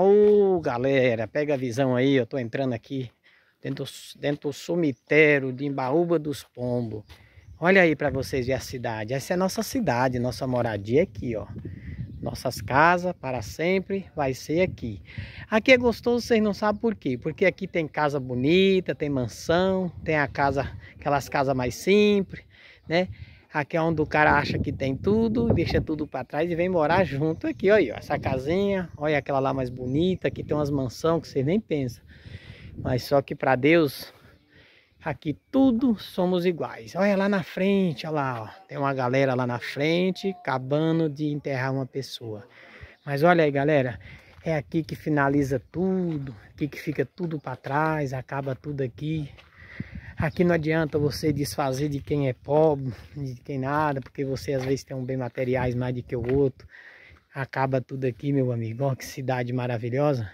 Ô galera, pega a visão aí, eu tô entrando aqui dentro, dentro do cemitério de Embaúba dos Pombos. Olha aí para vocês ver a cidade. Essa é a nossa cidade, nossa moradia é aqui, ó. Nossas casas para sempre vai ser aqui. Aqui é gostoso, vocês não sabem por quê. Porque aqui tem casa bonita, tem mansão, tem a casa, aquelas casas mais simples, né? Aqui é onde o cara acha que tem tudo, deixa tudo para trás e vem morar junto aqui, olha, essa casinha, olha aquela lá mais bonita, aqui tem umas mansão que você nem pensa. Mas só que para Deus, aqui tudo somos iguais. Olha lá na frente, olha lá, ó, tem uma galera lá na frente, acabando de enterrar uma pessoa. Mas olha aí, galera, é aqui que finaliza tudo, aqui que fica tudo para trás, acaba tudo aqui. Aqui não adianta você desfazer de quem é pobre, de quem nada, porque você às vezes tem um bem materiais mais do que o outro. Acaba tudo aqui, meu amigo. Olha que cidade maravilhosa.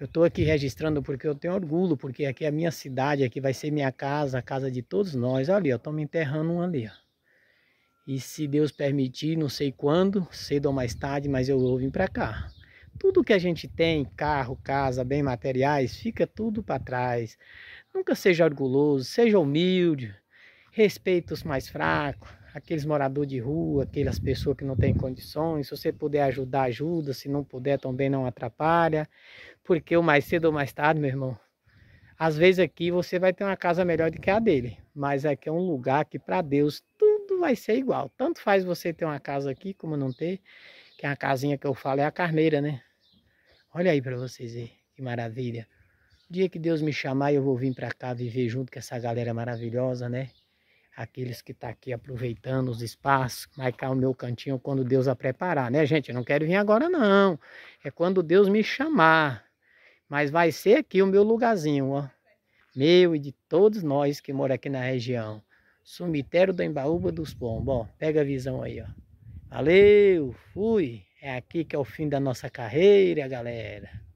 Eu estou aqui registrando porque eu tenho orgulho, porque aqui é a minha cidade, aqui vai ser minha casa, a casa de todos nós. Olha ali, estou me enterrando um ali. Ó. E se Deus permitir, não sei quando, cedo ou mais tarde, mas eu vou vir para cá. Tudo que a gente tem, carro, casa, bem materiais, fica tudo para trás. Nunca seja orgulhoso, seja humilde, respeita os mais fracos, aqueles moradores de rua, aquelas pessoas que não têm condições. Se você puder ajudar, ajuda. Se não puder, também não atrapalha. Porque o mais cedo ou mais tarde, meu irmão, às vezes aqui você vai ter uma casa melhor do que a dele, mas aqui é um lugar que para Deus tudo vai ser igual. Tanto faz você ter uma casa aqui como não ter, que é a casinha que eu falo é a carneira, né? Olha aí para vocês aí, que maravilha. O dia que Deus me chamar, eu vou vir para cá viver junto com essa galera maravilhosa, né? Aqueles que estão tá aqui aproveitando os espaços, marcar o meu cantinho quando Deus a preparar, né, gente? Eu não quero vir agora, não. É quando Deus me chamar. Mas vai ser aqui o meu lugarzinho, ó. Meu e de todos nós que moram aqui na região. Cemitério da Embaúba dos Pombos, ó. Pega a visão aí, ó. Valeu, fui! É aqui que é o fim da nossa carreira, galera.